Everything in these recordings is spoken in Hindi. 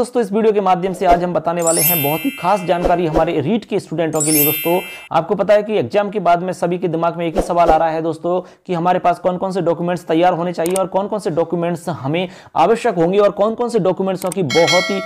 दोस्तों इस वीडियो के माध्यम से आज हम बताने वाले हैं बहुत ही खास जानकारी हमारे रीट के स्टूडेंटों के लिए दोस्तों आपको पता है कि एग्जाम के बाद में सभी के दिमाग में एक ही सवाल आ रहा है दोस्तों कि हमारे पास कौन कौन से डॉक्यूमेंट्स तैयार होने चाहिए और कौन कौन से डॉक्यूमेंट्स हमें आवश्यक होंगे और कौन कौन से डॉक्यूमेंट्सों की बहुत ही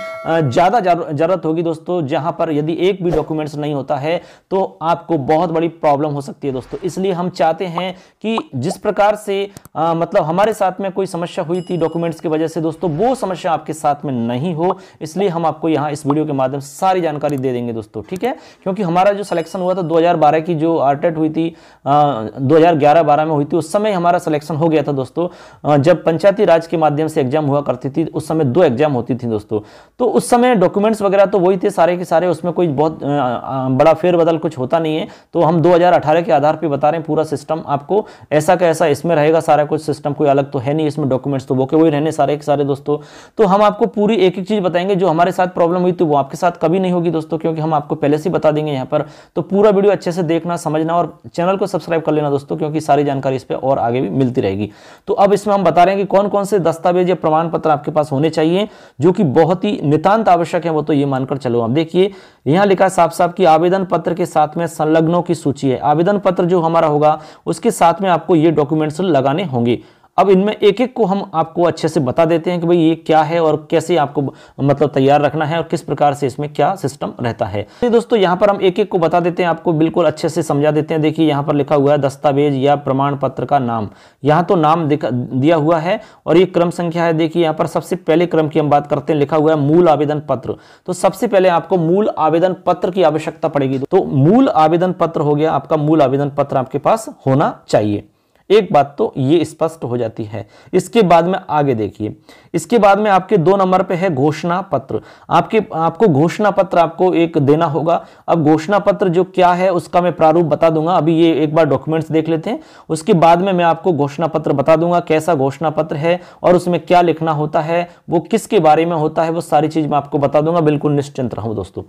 ज़्यादा जरूरत होगी दोस्तों जहां पर यदि एक भी डॉक्यूमेंट्स नहीं होता है तो आपको बहुत बड़ी प्रॉब्लम हो सकती है दोस्तों इसलिए हम चाहते हैं कि जिस प्रकार से मतलब हमारे साथ में कोई समस्या हुई थी डॉक्यूमेंट्स की वजह से दोस्तों वो समस्या आपके साथ में नहीं हो इसलिए हम आपको यहाँ इस वीडियो के माध्यम से सारी जानकारी दे देंगे दोस्तों ठीक है क्योंकि हमारा जो सिलेक्शन हुआ था दो की जो आरटेट हुई थी दो हज़ार में हुई थी उस समय हमारा सिलेक्शन हो गया था दोस्तों जब पंचायती राज के माध्यम से एग्जाम हुआ करती थी उस समय दो एग्जाम होती थी दोस्तों तो उस समय डॉक्यूमेंट्स वगैरह तो वही थे सारे के सारे उसमें कोई बहुत बड़ा फेरबदल कुछ होता नहीं है तो हम 2018 के आधार पर बता रहे हैं पूरा सिस्टम आपको ऐसा का ऐसा इसमें रहेगा सारा कुछ सिस्टम कोई अलग तो है नहीं इसमें डॉक्यूमेंट्स तो वो के वही रहने सारे के सारे दोस्तों तो हम आपको पूरी एक एक चीज़ बताएंगे जो हमारे साथ प्रॉब्लम हुई थी वो आपके साथ कभी नहीं होगी दोस्तों क्योंकि हम आपको पहले से बता देंगे यहाँ पर तो पूरा वीडियो अच्छे से देखना समझना और चैनल को सब्सक्राइब कर लेना दोस्तों क्योंकि सारी जानकारी इस पर और आगे भी मिलती रहेगी तो अब इसमें हम बता रहे हैं कि कौन कौन से दस्तावेज या प्रमाण पत्र आपके पास होने चाहिए जो कि बहुत ही नितान्त आवश्यक है वो तो ये मानकर चलो आप देखिए यहाँ लिखा साफ साफ कि आवेदन पत्र के साथ में संलग्नों की सूची है आवेदन पत्र जो हमारा होगा उसके साथ में आपको ये डॉक्यूमेंट्स लगाने होंगे अब इनमें एक एक को हम आपको अच्छे से बता देते हैं कि भाई ये क्या है और कैसे आपको मतलब तैयार रखना है और किस प्रकार से इसमें क्या सिस्टम रहता है तो दोस्तों यहाँ पर हम एक एक को बता देते हैं आपको बिल्कुल अच्छे से समझा देते हैं देखिए यहाँ पर लिखा हुआ है दस्तावेज या प्रमाण पत्र का नाम यहाँ तो नाम दिया हुआ है और ये क्रम संख्या है देखिए यहाँ पर सबसे पहले क्रम की हम बात करते हैं लिखा हुआ है मूल आवेदन पत्र तो सबसे पहले आपको मूल आवेदन पत्र की आवश्यकता पड़ेगी तो मूल आवेदन पत्र हो गया आपका मूल आवेदन पत्र आपके पास होना चाहिए एक बात तो ये स्पष्ट हो जाती है इसके बाद में आगे देखिए इसके बाद में आपके दो नंबर पे है घोषणा पत्र आपके आपको घोषणा पत्र आपको एक देना होगा अब घोषणा पत्र जो क्या है उसका मैं प्रारूप बता दूंगा अभी ये एक बार डॉक्यूमेंट्स देख लेते हैं उसके बाद में मैं आपको घोषणा पत्र बता दूंगा कैसा घोषणा पत्र है और उसमें क्या लिखना होता है वो किसके बारे में होता है वो सारी चीज मैं आपको बता दूंगा बिल्कुल निश्चिंत रहूं दोस्तों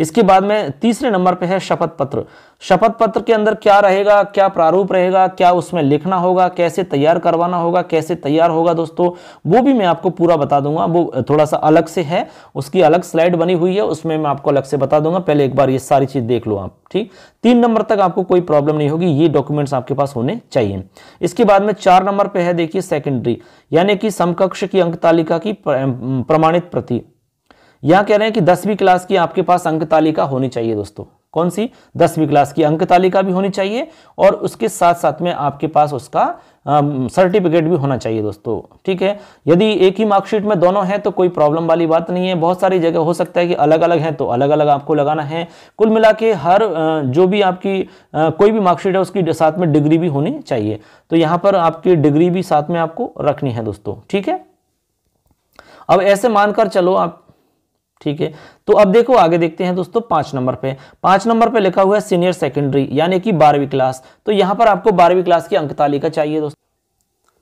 इसके बाद में तीसरे नंबर पे है शपथ पत्र शपथ पत्र के अंदर क्या रहेगा क्या प्रारूप रहेगा क्या उसमें लिखना होगा कैसे तैयार करवाना होगा कैसे तैयार होगा दोस्तों वो भी मैं आपको पूरा बता दूंगा वो थोड़ा सा अलग से है उसकी अलग स्लाइड बनी हुई है उसमें मैं आपको अलग से बता दूंगा पहले एक बार ये सारी चीज़ देख लो आप ठीक तीन नंबर तक आपको कोई प्रॉब्लम नहीं होगी ये डॉक्यूमेंट्स आपके पास होने चाहिए इसके बाद में चार नंबर पे है देखिए सेकेंडरी यानी कि समकक्ष की अंक तालिका की प्रमाणित प्रति यहां कह रहे हैं कि दसवीं क्लास की आपके पास अंक तालिका होनी चाहिए दोस्तों कौन सी दसवीं क्लास की अंक तालिका भी होनी चाहिए और उसके साथ साथ में आपके पास उसका सर्टिफिकेट भी होना चाहिए दोस्तों ठीक है यदि एक ही मार्कशीट में दोनों हैं तो कोई प्रॉब्लम वाली बात नहीं है बहुत सारी जगह हो सकता है कि अलग अलग हैं तो अलग अलग आपको लगाना है कुल मिला के हर जो भी आपकी कोई भी मार्कशीट है उसकी साथ में डिग्री भी होनी चाहिए तो यहाँ पर आपकी डिग्री भी साथ में आपको रखनी है दोस्तों ठीक है अब ऐसे मानकर चलो आप ठीक है तो अब देखो आगे देखते हैं दोस्तों पांच नंबर पे पांच नंबर पे लिखा हुआ है सीनियर सेकेंडरी यानी कि बारहवीं क्लास तो यहाँ पर आपको बारहवीं क्लास की अंक तालिका चाहिए दोस्तों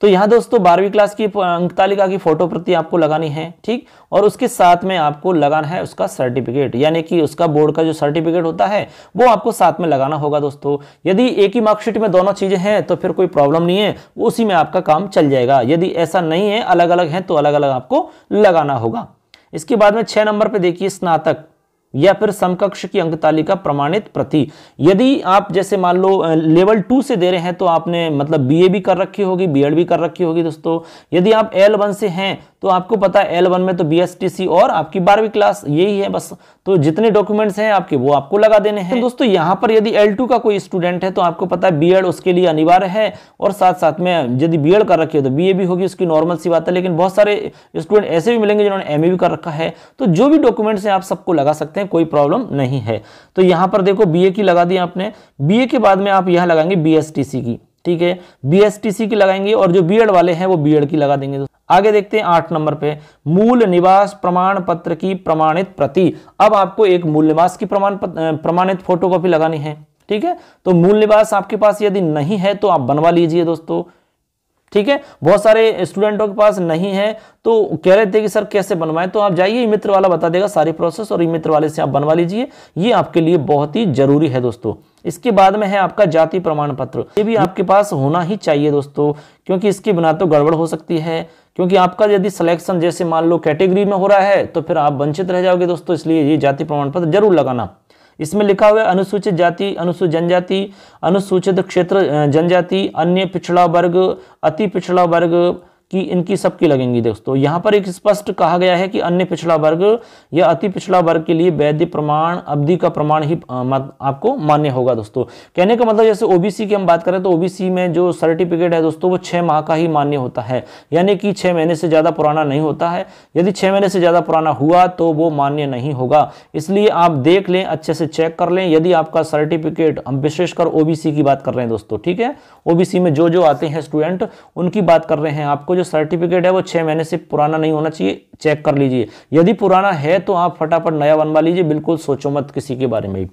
तो यहाँ दोस्तों बारहवीं क्लास की अंक तालिका की फोटो प्रति आपको लगानी है ठीक और उसके साथ में आपको लगाना है उसका सर्टिफिकेट यानी कि उसका बोर्ड का जो सर्टिफिकेट होता है वो आपको साथ में लगाना होगा दोस्तों यदि एक ही मार्कशीट में दोनों चीज़ें हैं तो फिर कोई प्रॉब्लम नहीं है उसी में आपका काम चल जाएगा यदि ऐसा नहीं है अलग अलग है तो अलग अलग आपको लगाना होगा इसके बाद में छः नंबर पर देखिए स्नातक या फिर समकक्ष की अंक तालिका प्रमाणित प्रति यदि आप जैसे मान लो लेवल टू से दे रहे हैं तो आपने मतलब बीए भी कर रखी होगी बीएड भी कर रखी होगी दोस्तों यदि आप एल वन से हैं तो आपको पता है एल वन में तो बीएसटीसी और आपकी बारहवीं क्लास यही है बस तो जितने डॉक्यूमेंट्स हैं आपके वो आपको लगा देने हैं तो दोस्तों यहाँ पर यदि एल टू का कोई स्टूडेंट है तो आपको पता है एड उसके लिए अनिवार्य है और साथ साथ में यदि एड कर रखी हो तो ए भी होगी उसकी नॉर्मल सी बात है लेकिन बहुत सारे स्टूडेंट ऐसे भी मिलेंगे जिन्होंने ए भी कर रखा है तो जो भी डॉक्यूमेंट्स हैं आप सबको लगा सकते हैं हैं कोई प्रॉब्लम नहीं है तो यहाँ पर देखो बी की लगा दी आपने बी के बाद में आप यहाँ लगाएंगे बी की ठीक है बीएसटीसी की लगाएंगे और जो बीएड वाले हैं वो बीएड की लगा देंगे आगे देखते हैं आठ नंबर पे मूल निवास प्रमाण पत्र की प्रमाणित प्रति अब आपको एक मूल निवास की प्रमाण प्रमाणित फोटोकॉपी लगानी है ठीक है तो मूल निवास आपके पास यदि नहीं है तो आप बनवा लीजिए दोस्तों ठीक है बहुत सारे स्टूडेंटों के पास नहीं है तो कह रहे थे कि सर कैसे बनवाएं तो आप जाइए मित्र वाला बता देगा सारी प्रोसेस और मित्र वाले से आप बनवा लीजिए ये आपके लिए बहुत ही जरूरी है दोस्तों इसके बाद में है आपका जाति प्रमाण पत्र ये भी आपके पास होना ही चाहिए दोस्तों क्योंकि इसके बिना तो गड़बड़ हो सकती है क्योंकि आपका यदि सिलेक्शन जैसे मान लो कैटेगरी में हो रहा है तो फिर आप वंचित रह जाओगे दोस्तों इसलिए ये जाति प्रमाण पत्र जरूर लगाना इसमें लिखा हुआ है अनुसूचित जाति अनुसूचित जनजाति अनुसूचित क्षेत्र जनजाति अन्य पिछड़ा वर्ग अति पिछड़ा वर्ग की इनकी सबकी लगेंगी दोस्तों यहां पर एक स्पष्ट कहा गया है कि अन्य पिछड़ा वर्ग या अति पिछड़ा वर्ग के लिए वैध प्रमाण अवधि का प्रमाण ही आपको मान्य होगा दोस्तों कहने का मतलब जैसे ओबीसी की हम बात करें तो ओबीसी में जो सर्टिफिकेट है दोस्तों वो छह माह का ही मान्य होता है यानी कि छह महीने से ज़्यादा पुराना नहीं होता है यदि छह महीने से ज़्यादा पुराना हुआ तो वो मान्य नहीं होगा इसलिए आप देख लें अच्छे से चेक कर लें यदि आपका सर्टिफिकेट हम विशेषकर ओबीसी की बात कर रहे हैं दोस्तों ठीक है ओबीसी में जो जो आते हैं स्टूडेंट उनकी बात कर रहे हैं आपको जो सर्टिफिकेट है वो छः महीने से पुराना नहीं होना चाहिए चेक कर लीजिए यदि पुराना है तो आप फटाफट नया बनवा लीजिए बिल्कुल सोचो मत किसी के बारे में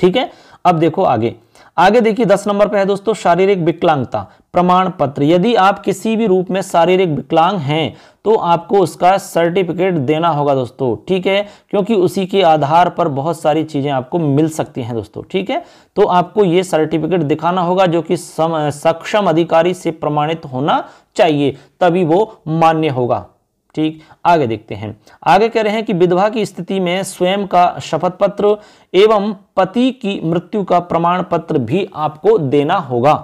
ठीक है अब देखो आगे आगे देखिए दस नंबर पे है दोस्तों शारीरिक विकलांगता प्रमाण पत्र यदि आप किसी भी रूप में शारीरिक विकलांग हैं तो आपको उसका सर्टिफिकेट देना होगा दोस्तों ठीक है क्योंकि उसी के आधार पर बहुत सारी चीज़ें आपको मिल सकती हैं दोस्तों ठीक है तो आपको ये सर्टिफिकेट दिखाना होगा जो कि सक्षम अधिकारी से प्रमाणित होना चाहिए तभी वो मान्य होगा ठीक आगे देखते हैं आगे कह रहे हैं कि विधवा की स्थिति में स्वयं का शपथ पत्र एवं पति की मृत्यु का प्रमाण पत्र भी आपको देना होगा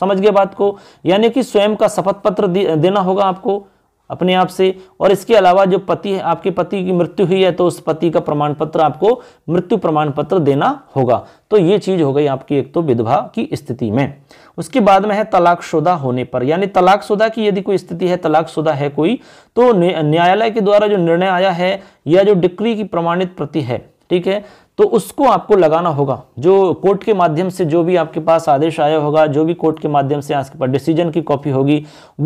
समझ गए बात को यानी कि स्वयं का शपथ पत्र देना होगा आपको अपने आप से और इसके अलावा जो पति है आपके पति की मृत्यु हुई है तो उस पति का प्रमाण पत्र आपको मृत्यु प्रमाण पत्र देना होगा तो ये चीज़ हो गई आपकी एक तो विधवा की स्थिति में उसके बाद में है तलाकशुदा होने पर यानी तलाकशुदा की यदि कोई स्थिति है तलाकशुदा है कोई तो न्यायालय के द्वारा जो निर्णय आया है या जो डिक्री की प्रमाणित प्रति है ठीक है तो उसको आपको लगाना होगा जो कोर्ट के माध्यम से जो भी आपके पास आदेश आया होगा जो भी कोर्ट के माध्यम से आपके पास डिसीजन की कॉपी होगी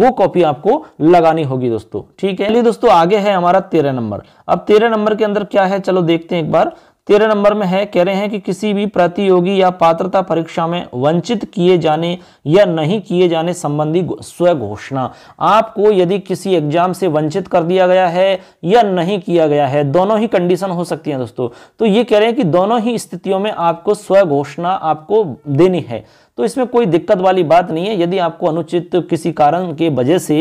वो कॉपी आपको लगानी होगी दोस्तों ठीक है चलिए दोस्तों आगे है हमारा तेरह नंबर अब तेरह नंबर के अंदर क्या है चलो देखते हैं एक बार तेरह नंबर में है कह रहे हैं कि किसी भी प्रतियोगी या पात्रता परीक्षा में वंचित किए जाने या नहीं किए जाने संबंधी स्व घोषणा आपको यदि किसी एग्जाम से वंचित कर दिया गया है या नहीं किया गया है दोनों ही कंडीशन हो सकती है दोस्तों तो ये कह रहे हैं कि दोनों ही स्थितियों में आपको स्व घोषणा आपको देनी है तो इसमें कोई दिक्कत वाली बात नहीं है यदि आपको अनुचित किसी कारण के वजह से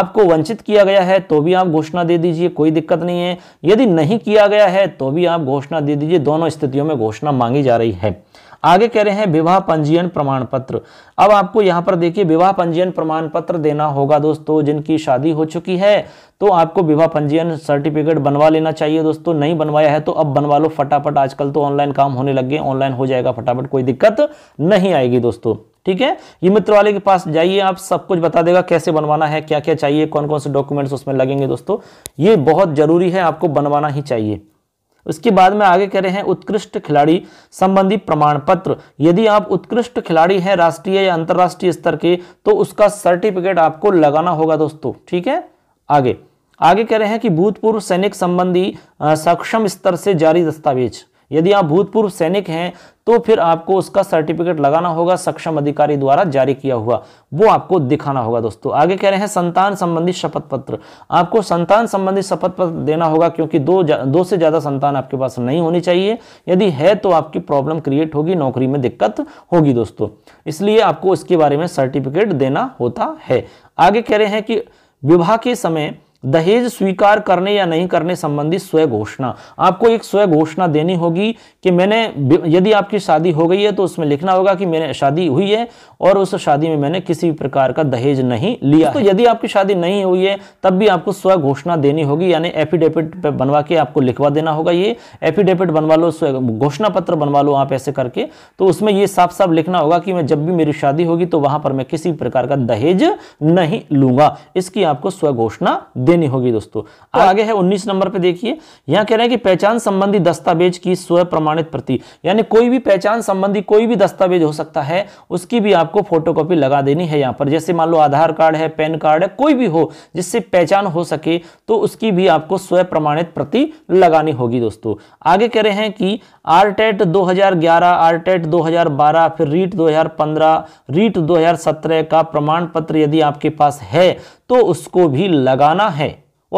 आपको वंचित किया गया है तो भी आप घोषणा दे दीजिए कोई दिक्कत नहीं है यदि नहीं किया गया है तो भी आप घोषणा दे दीजिए दोनों स्थितियों में घोषणा मांगी जा रही है आगे कह रहे हैं विवाह पंजीयन प्रमाण पत्र अब आपको यहां पर देखिए विवाह पंजीयन प्रमाण पत्र देना होगा दोस्तों जिनकी शादी हो चुकी है तो आपको विवाह पंजीयन सर्टिफिकेट बनवा लेना चाहिए दोस्तों नहीं बनवाया है तो अब बनवा लो फटाफट आजकल तो ऑनलाइन काम होने लग गए ऑनलाइन हो जाएगा फटाफट कोई दिक्कत नहीं आएगी दोस्तों ठीक है ये मित्र वाले के पास जाइए आप सब कुछ बता देगा कैसे बनवाना है क्या क्या चाहिए कौन कौन से डॉक्यूमेंट्स उसमें लगेंगे दोस्तों ये बहुत जरूरी है आपको बनवाना ही चाहिए उसके बाद में आगे कह रहे हैं उत्कृष्ट खिलाड़ी संबंधी प्रमाण पत्र यदि आप उत्कृष्ट खिलाड़ी हैं राष्ट्रीय या अंतर्राष्ट्रीय स्तर के तो उसका सर्टिफिकेट आपको लगाना होगा दोस्तों ठीक है आगे आगे कह रहे हैं कि भूतपूर्व सैनिक संबंधी सक्षम स्तर से जारी दस्तावेज यदि आप भूतपूर्व सैनिक हैं तो फिर आपको उसका सर्टिफिकेट लगाना होगा सक्षम अधिकारी द्वारा जारी किया हुआ वो आपको दिखाना होगा दोस्तों आगे कह रहे हैं संतान संबंधी शपथ पत्र आपको संतान संबंधी शपथ पत्र देना होगा क्योंकि दो दो से ज़्यादा संतान आपके पास नहीं होनी चाहिए यदि है तो आपकी प्रॉब्लम क्रिएट होगी नौकरी में दिक्कत होगी दोस्तों इसलिए आपको इसके बारे में सर्टिफिकेट देना होता है आगे कह रहे हैं कि विवाह के समय दहेज स्वीकार करने या नहीं करने संबंधी स्वयं घोषणा आपको एक स्वयं घोषणा देनी होगी कि मैंने यदि आपकी शादी हो गई है तो उसमें लिखना होगा कि मैंने शादी हुई है और उस शादी में मैंने किसी भी प्रकार का दहेज नहीं लिया तो यदि आपकी शादी नहीं हुई है तब भी आपको स्व घोषणा देनी होगी यानी एफिडेविट बनवा के आपको लिखवा देना होगा ये एफिडेविट बनवा लो घोषणा पत्र बनवा लो आप ऐसे करके तो उसमें ये साफ साफ लिखना होगा कि मैं जब भी मेरी शादी होगी तो वहां पर मैं किसी प्रकार का दहेज नहीं लूंगा इसकी आपको स्व घोषणा देनी होगी दोस्तों आगे है 19 नंबर पे देखिए यहाँ कह रहे हैं कि पहचान संबंधी दस्तावेज की स्व प्रमाणित प्रति यानी कोई भी पहचान संबंधी कोई भी दस्तावेज हो सकता है उसकी भी आपको फोटोकॉपी लगा देनी है यहाँ पर जैसे मान लो आधार कार्ड है पैन कार्ड है कोई भी हो जिससे पहचान हो सके तो उसकी भी आपको स्व प्रमाणित प्रति लगानी होगी दोस्तों आगे कह रहे हैं कि आर टेट आरटेट 2012 फिर रीट 2015 रीट 2017 का प्रमाण पत्र यदि आपके पास है तो उसको भी लगाना है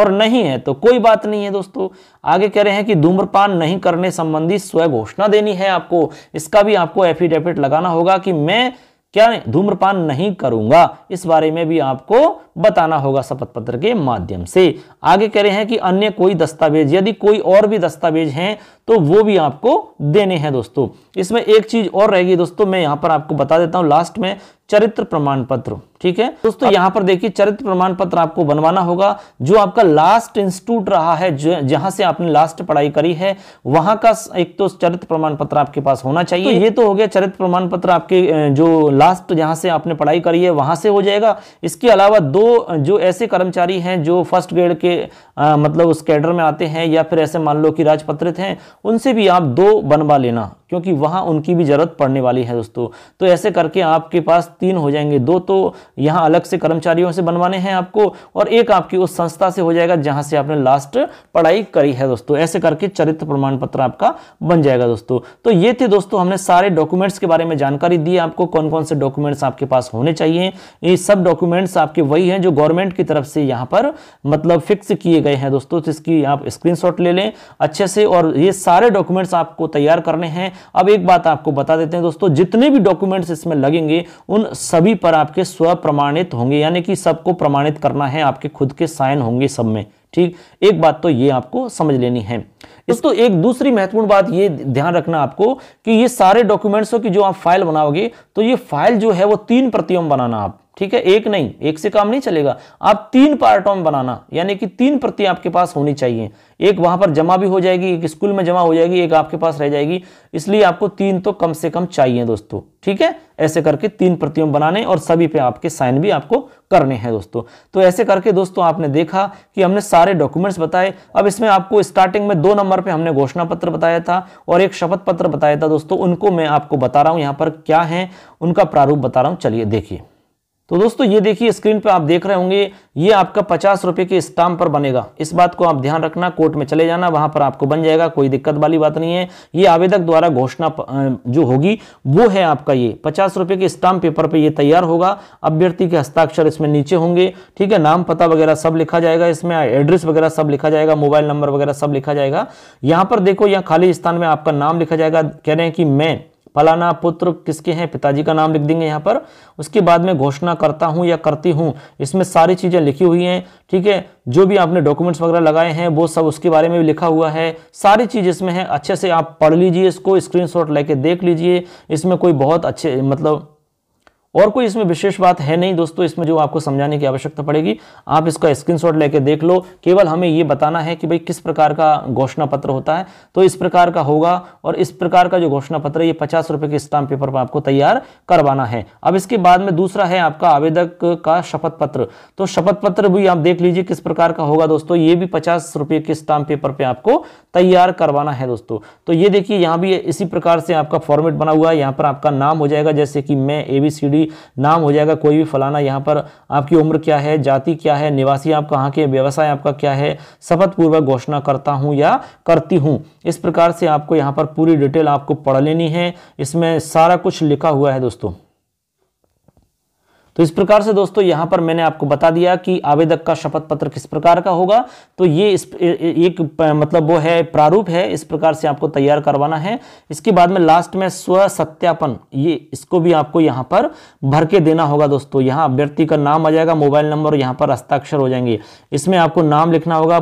और नहीं है तो कोई बात नहीं है दोस्तों आगे कह रहे हैं कि धूम्रपान नहीं करने संबंधी स्वयं घोषणा देनी है आपको इसका भी आपको एफिडेविट लगाना होगा कि मैं क्या धूम्रपान नहीं करूंगा इस बारे में भी आपको बताना होगा शपथ पत्र के माध्यम से आगे कह रहे हैं कि अन्य कोई दस्तावेज यदि कोई और भी दस्तावेज हैं तो वो भी आपको देने हैं दोस्तों इसमें एक चीज और रहेगी दोस्तों मैं यहां पर आपको बता देता हूं लास्ट में चरित्र प्रमाण पत्र ठीक है दोस्तों यहाँ पर देखिए चरित्र प्रमाण पत्र आपको बनवाना होगा जो आपका लास्ट इंस्टीट्यूट रहा है जहां से आपने लास्ट पढ़ाई करी है वहां का एक तो चरित्र प्रमाण पत्र आपके पास होना चाहिए तो ये तो हो गया चरित्र प्रमाण पत्र आपके जो लास्ट जहां से आपने पढ़ाई करी है वहां से हो जाएगा इसके अलावा दो जो ऐसे कर्मचारी हैं जो फर्स्ट ग्रेड के आ, मतलब उस कैडर में आते हैं या फिर ऐसे मान लो कि राजपत्रित हैं उनसे भी आप दो बनवा लेना क्योंकि वहाँ उनकी भी ज़रूरत पड़ने वाली है दोस्तों तो ऐसे करके आपके पास तीन हो जाएंगे दो तो यहाँ अलग से कर्मचारियों से बनवाने हैं आपको और एक आपकी उस संस्था से हो जाएगा जहाँ से आपने लास्ट पढ़ाई करी है दोस्तों ऐसे करके चरित्र प्रमाण पत्र आपका बन जाएगा दोस्तों तो ये थे दोस्तों हमने सारे डॉक्यूमेंट्स के बारे में जानकारी दी आपको कौन कौन से डॉक्यूमेंट्स आपके पास होने चाहिए ये सब डॉक्यूमेंट्स आपके वही हैं जो गवर्नमेंट की तरफ से यहाँ पर मतलब फिक्स किए गए हैं दोस्तों तो इसकी आप स्क्रीनशॉट ले लें अच्छे से और ये सारे डॉक्यूमेंट्स आपको तैयार करने हैं अब एक बात आपको बता देते हैं दोस्तों जितने भी डॉक्यूमेंट्स इसमें लगेंगे उन सभी पर आपके स्व प्रमाणित होंगे यानी कि सबको प्रमाणित करना है आपके खुद के साइन होंगे सब में ठीक एक बात तो ये आपको समझ लेनी है तो एक दूसरी महत्वपूर्ण बात ये ध्यान रखना आपको कि ये सारे डॉक्यूमेंट्स की जो आप फाइल बनाओगे तो ये फाइल जो है वो तीन प्रतियों बनाना आप ठीक है एक नहीं एक से काम नहीं चलेगा आप तीन पार्टों में बनाना यानी कि तीन प्रति आपके पास होनी चाहिए एक वहां पर जमा भी हो जाएगी एक स्कूल में जमा हो जाएगी एक आपके पास रह जाएगी इसलिए आपको तीन तो कम से कम चाहिए दोस्तों ठीक है ऐसे करके तीन प्रतियों बनाने और सभी पे आपके साइन भी आपको करने हैं दोस्तों तो ऐसे करके दोस्तों आपने देखा कि हमने सारे डॉक्यूमेंट्स बताए अब इसमें आपको स्टार्टिंग में दो नंबर पे हमने घोषणा पत्र बताया था और एक शपथ पत्र बताया था दोस्तों उनको मैं आपको बता रहा हूँ यहाँ पर क्या है उनका प्रारूप बता रहा हूँ चलिए देखिए तो दोस्तों ये देखिए स्क्रीन पे आप देख रहे होंगे ये आपका पचास रुपये के स्टाम्प पर बनेगा इस बात को आप ध्यान रखना कोर्ट में चले जाना वहां पर आपको बन जाएगा कोई दिक्कत वाली बात नहीं है ये आवेदक द्वारा घोषणा जो होगी वो है आपका ये पचास रुपये के स्टाम्प पेपर पे ये तैयार होगा अभ्यर्थी के हस्ताक्षर इसमें नीचे होंगे ठीक है नाम पता वगैरह सब लिखा जाएगा इसमें एड्रेस वगैरह सब लिखा जाएगा मोबाइल नंबर वगैरह सब लिखा जाएगा यहाँ पर देखो यहाँ खाली स्थान में आपका नाम लिखा जाएगा कह रहे हैं कि मैं फलाना पुत्र किसके हैं पिताजी का नाम लिख देंगे यहाँ पर उसके बाद में घोषणा करता हूँ या करती हूँ इसमें सारी चीज़ें लिखी हुई हैं ठीक है जो भी आपने डॉक्यूमेंट्स वगैरह लगाए हैं वो सब उसके बारे में भी लिखा हुआ है सारी चीज़ इसमें है अच्छे से आप पढ़ लीजिए इसको स्क्रीन लेके देख लीजिए इसमें कोई बहुत अच्छे मतलब और कोई इसमें विशेष बात है नहीं दोस्तों इसमें जो आपको समझाने की आवश्यकता पड़ेगी आप इसका स्क्रीनशॉट लेके देख लो केवल हमें ये बताना है कि भाई किस प्रकार का घोषणा पत्र होता है तो इस प्रकार का होगा और इस प्रकार का जो घोषणा पत्र है ये पचास रुपए के स्टाम्प पेपर पर आपको तैयार करवाना है अब इसके बाद में दूसरा है आपका आवेदक का शपथ पत्र तो शपथ पत्र भी आप देख लीजिए किस प्रकार का होगा दोस्तों ये भी पचास रुपये के स्टाम्प पेपर पर पे आपको तैयार करवाना है दोस्तों तो ये देखिए यहाँ भी इसी प्रकार से आपका फॉर्मेट बना हुआ है यहाँ पर आपका नाम हो जाएगा जैसे कि मैं ए बी सी डी भी नाम हो जाएगा कोई भी फलाना यहाँ पर आपकी उम्र क्या है जाति क्या है निवासी आप कहाँ के व्यवसाय आपका क्या है शपथपूर्वक घोषणा करता हूँ या करती हूँ इस प्रकार से आपको यहाँ पर पूरी डिटेल आपको पढ़ लेनी है इसमें सारा कुछ लिखा हुआ है दोस्तों तो इस प्रकार से दोस्तों यहाँ पर मैंने आपको बता दिया कि आवेदक का शपथ पत्र किस प्रकार का होगा तो ये इस एक मतलब वो है प्रारूप है इस प्रकार से आपको तैयार करवाना है इसके बाद में लास्ट में स्व सत्यापन ये इसको भी आपको यहाँ पर भर के देना होगा दोस्तों यहाँ अभ्यर्थी का नाम आ जाएगा मोबाइल नंबर यहाँ पर हस्ताक्षर हो जाएंगे इसमें आपको नाम लिखना होगा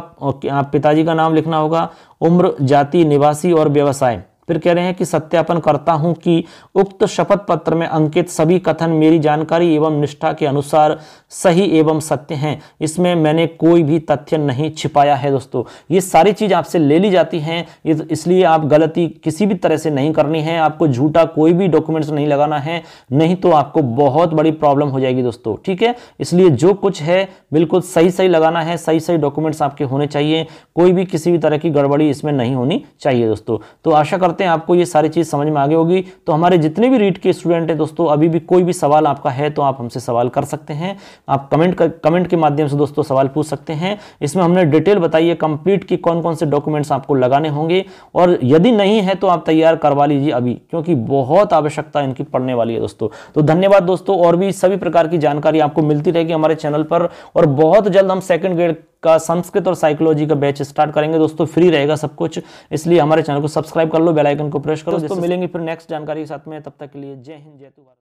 पिताजी का नाम लिखना होगा उम्र जाति निवासी और व्यवसाय फिर कह रहे हैं कि सत्यापन करता हूं कि उक्त शपथ पत्र में अंकित सभी कथन मेरी जानकारी एवं निष्ठा के अनुसार सही एवं सत्य हैं इसमें मैंने कोई भी तथ्य नहीं छिपाया है दोस्तों ये सारी चीज़ आपसे ले ली जाती हैं इसलिए आप गलती किसी भी तरह से नहीं करनी है आपको झूठा कोई भी डॉक्यूमेंट्स नहीं लगाना है नहीं तो आपको बहुत बड़ी प्रॉब्लम हो जाएगी दोस्तों ठीक है इसलिए जो कुछ है बिल्कुल सही सही लगाना है सही सही डॉक्यूमेंट्स आपके होने चाहिए कोई भी किसी भी तरह की गड़बड़ी इसमें नहीं होनी चाहिए दोस्तों तो आशा कर करते हैं आपको ये सारी चीज़ समझ में आगे होगी तो हमारे जितने भी रीट के स्टूडेंट हैं दोस्तों अभी भी कोई भी सवाल आपका है तो आप हमसे सवाल कर सकते हैं आप कमेंट कर, कमेंट के माध्यम से दोस्तों सवाल पूछ सकते हैं इसमें हमने डिटेल बताई है कंप्लीट कि कौन कौन से डॉक्यूमेंट्स आपको लगाने होंगे और यदि नहीं है तो आप तैयार करवा लीजिए अभी क्योंकि बहुत आवश्यकता इनकी पड़ने वाली है दोस्तों तो धन्यवाद दोस्तों और भी सभी प्रकार की जानकारी आपको मिलती रहेगी हमारे चैनल पर और बहुत जल्द हम सेकेंड ग्रेड का संस्कृत और साइकोलॉजी का बैच स्टार्ट करेंगे दोस्तों फ्री रहेगा सब कुछ इसलिए हमारे चैनल को सब्सक्राइब कर लो बेलाइकन को प्रेस करो दोस्तों मिलेंगे फिर नेक्स्ट जानकारी के साथ में तब तक के लिए जय हिंद जय भारत